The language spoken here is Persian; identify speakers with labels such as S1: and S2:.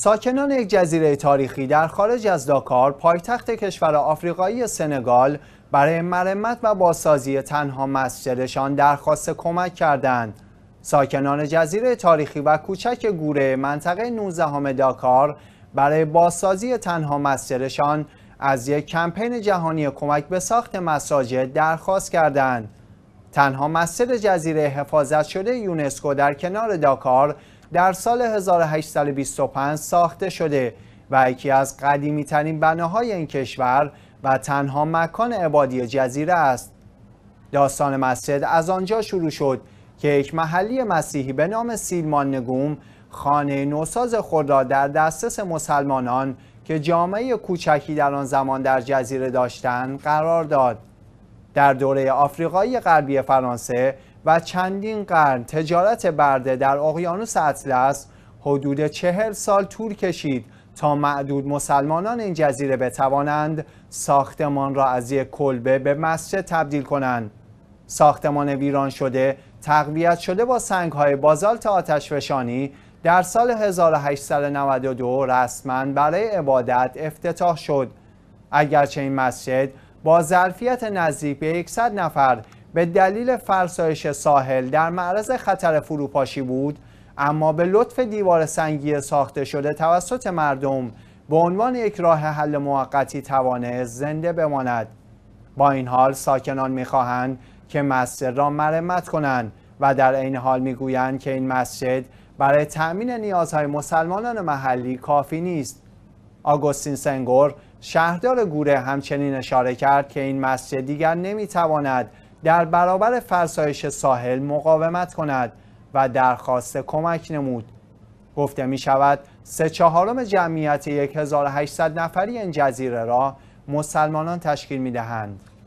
S1: ساکنان یک جزیره تاریخی در خارج از داکار پایتخت کشور آفریقایی سنگال برای مرمت و بازسازی تنها مسجدشان درخواست کمک کردند. ساکنان جزیره تاریخی و کوچک گوره منطقه 19 داکار برای بازسازی تنها مسجدشان از یک کمپین جهانی کمک به ساخت مساجد درخواست کردند. تنها مسجد جزیره حفاظت شده یونسکو در کنار داکار در سال 1825 ساخته شده و یکی از قدیمی ترین بناهای این کشور و تنها مکان عبادی جزیره است داستان مسجد از آنجا شروع شد که یک محلی مسیحی به نام سیلمان نگوم خانه نوساز خود را در دسترس مسلمانان که جامعه کوچکی در آن زمان در جزیره داشتند قرار داد در دوره آفریقای غربی فرانسه و چندین قرن تجارت برده در اقیانوس اطلس حدود چهل سال طول کشید تا معدود مسلمانان این جزیره بتوانند ساختمان را از یک کلبه به مسجد تبدیل کنند ساختمان ویران شده تقویت شده با سنگهای بازالت آتشفشانی در سال 1892 رسما برای عبادت افتتاح شد اگرچه این مسجد با ظرفیت نزدیک به 100 نفر به دلیل فرسایش ساحل در معرض خطر فروپاشی بود اما به لطف دیوار سنگی ساخته شده توسط مردم به عنوان یک راه حل موقتی توانست زنده بماند با این حال ساکنان میخواهند که مسجد را مرمت کنند و در این حال میگویند که این مسجد برای تأمین نیازهای مسلمانان محلی کافی نیست آگوستین سنگور شهردار گوره همچنین اشاره کرد که این مسجد دیگر نمیتواند در برابر فرسایش ساحل مقاومت کند و درخواست کمک نمود گفته می شود سه چهارم جمعیت 1800 نفری این جزیره را مسلمانان تشکیل می دهند.